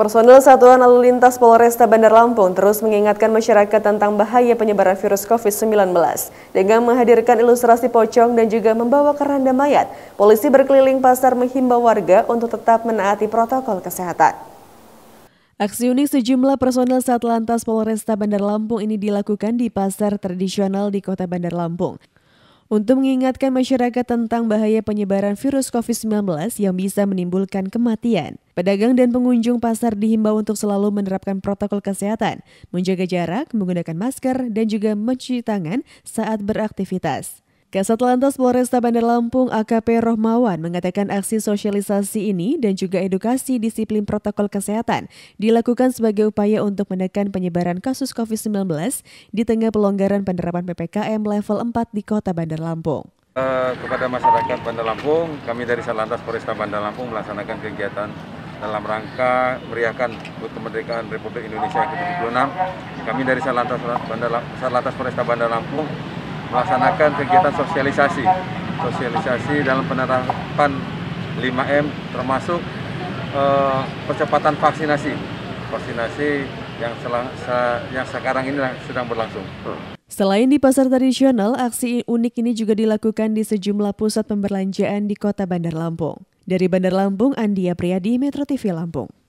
Personel Satuan Lalu Lintas Polresta Bandar Lampung terus mengingatkan masyarakat tentang bahaya penyebaran virus COVID-19. Dengan menghadirkan ilustrasi pocong dan juga membawa keranda mayat, polisi berkeliling pasar menghimbau warga untuk tetap menaati protokol kesehatan. Aksi unik sejumlah personel Satlantas Polresta Bandar Lampung ini dilakukan di pasar tradisional di kota Bandar Lampung untuk mengingatkan masyarakat tentang bahaya penyebaran virus COVID-19 yang bisa menimbulkan kematian. Pedagang dan pengunjung pasar dihimbau untuk selalu menerapkan protokol kesehatan, menjaga jarak, menggunakan masker, dan juga mencuci tangan saat beraktivitas. Kasat Lantas Polresta Bandar Lampung AKP Rohmawan mengatakan aksi sosialisasi ini dan juga edukasi disiplin protokol kesehatan dilakukan sebagai upaya untuk menekan penyebaran kasus COVID-19 di tengah pelonggaran penerapan PPKM level 4 di Kota Bandar Lampung. Eh, kepada masyarakat Bandar Lampung, kami dari Satlantas Polresta Bandar Lampung melaksanakan kegiatan dalam rangka meriahkan Hut Kemerdekaan Republik Indonesia yang ke-76. Kami dari Satlantas Bandar Satlantas Polresta Bandar Lampung melaksanakan kegiatan sosialisasi. Sosialisasi dalam penerapan 5M termasuk eh, percepatan vaksinasi. Vaksinasi yang, selang, se, yang sekarang ini sedang berlangsung. Selain di pasar tradisional, aksi unik ini juga dilakukan di sejumlah pusat pemberlanjaan di kota Bandar Lampung. Dari Bandar Lampung, Andia Apriyadi, Metro TV Lampung.